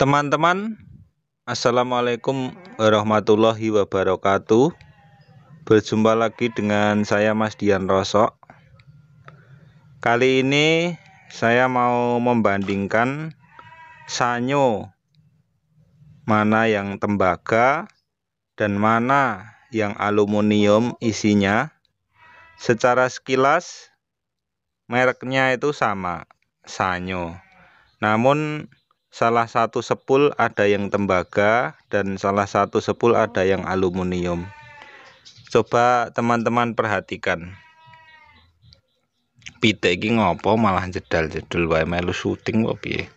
Teman-teman, Assalamualaikum warahmatullahi wabarakatuh. Berjumpa lagi dengan saya Mas Dian Rosok. Kali ini saya mau membandingkan sanyo mana yang tembaga dan mana yang aluminium isinya. Secara sekilas mereknya itu sama, sanyo. Namun salah satu sepul ada yang tembaga dan salah satu sepul ada yang aluminium coba teman-teman perhatikan pita ini ngopo malah jedal-jedul wae melu syuting kok piye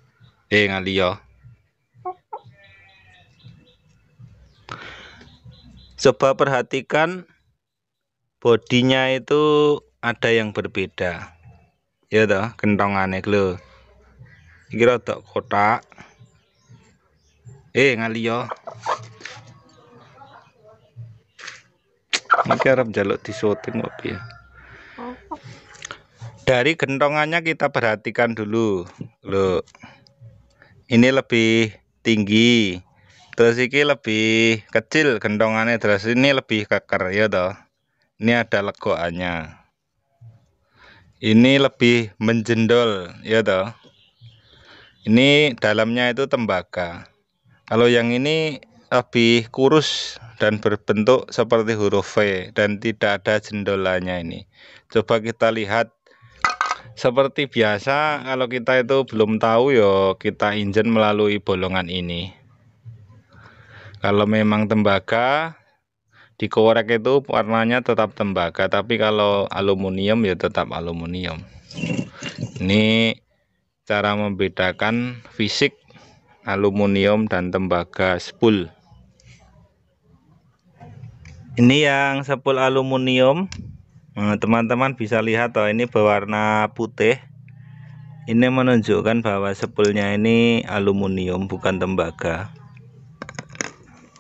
eh ngali yo ya. coba perhatikan bodinya itu ada yang berbeda ya toh kentongannya lho kira tak kotak eh ngali yo ini harap jaluk disoting tapi ya dari gentongannya kita perhatikan dulu loh ini lebih tinggi terus ini lebih kecil gentongannya terus ini lebih keker ya toh ini ada legoannya ini lebih menjendol ya toh ini dalamnya itu tembaga. Kalau yang ini lebih kurus dan berbentuk seperti huruf V dan tidak ada jendolanya ini. Coba kita lihat seperti biasa kalau kita itu belum tahu yo kita injen melalui bolongan ini. Kalau memang tembaga di korek itu warnanya tetap tembaga tapi kalau aluminium ya tetap aluminium. Ini Cara membedakan fisik aluminium dan tembaga spool. Ini yang spool aluminium. Eh, teman-teman nah, bisa lihat oh ini berwarna putih. Ini menunjukkan bahwa spoolnya ini aluminium bukan tembaga.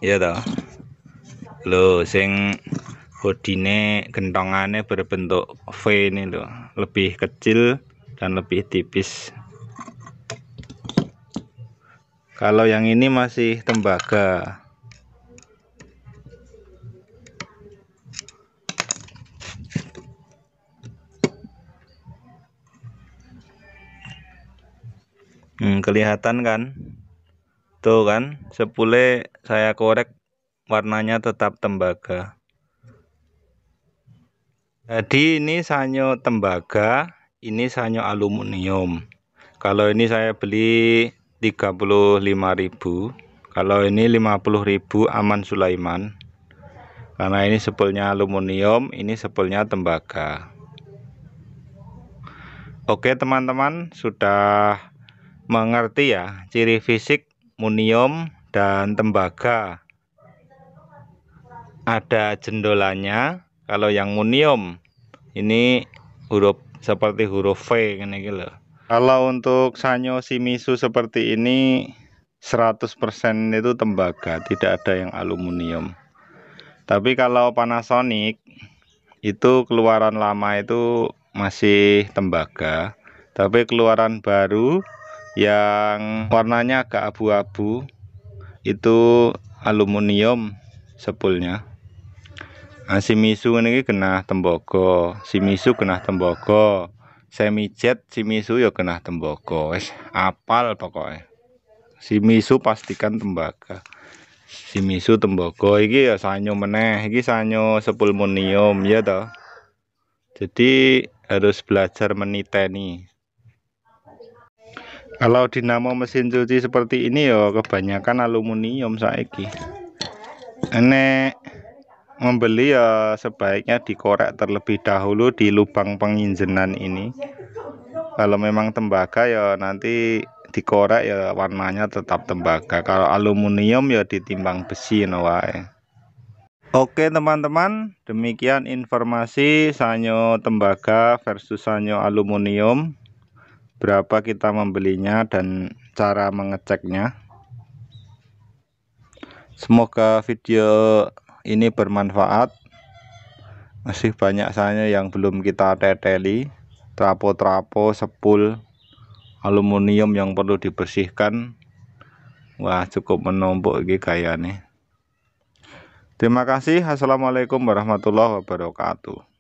Ya toh. lo sing hodine gentongannya berbentuk V ini loh, lebih kecil dan lebih tipis kalau yang ini masih tembaga hmm, kelihatan kan tuh kan sepule saya korek warnanya tetap tembaga jadi ini sanyo tembaga ini sanyo aluminium kalau ini saya beli 35.000 kalau ini 50.000 aman Sulaiman karena ini sepulnya aluminium ini sepulnya tembaga Oke teman-teman sudah mengerti ya ciri fisik munium dan tembaga ada jendolanya kalau yang munium ini huruf seperti huruf V ini gitu kalau untuk Sanyo Shimizu seperti ini 100% itu tembaga, tidak ada yang aluminium. Tapi kalau Panasonic itu keluaran lama itu masih tembaga, tapi keluaran baru yang warnanya agak abu-abu itu aluminium sepulnya. Nah, Shimizu ini kena tembaga, Shimizu kena tembaga. Semi si simisu ya kena tembaga wis apal pokoknya simisu pastikan tembaga simisu tembaga iki ya sanyo meneh iki sanyo sepulmonium ya toh jadi harus belajar meniteni kalau dinamo mesin cuci seperti ini ya kebanyakan aluminium saiki enek membeli ya sebaiknya dikorek terlebih dahulu di lubang penginjenan ini kalau memang tembaga ya nanti dikorek ya warnanya tetap tembaga kalau aluminium ya ditimbang besi no way. Oke teman-teman demikian informasi sanyo tembaga versus sanyo aluminium berapa kita membelinya dan cara mengeceknya Semoga video ini bermanfaat masih banyak saya yang belum kita teteli trapo-trapo sepul aluminium yang perlu dibersihkan wah cukup menumpuk ini kayaknya terima kasih assalamualaikum warahmatullahi wabarakatuh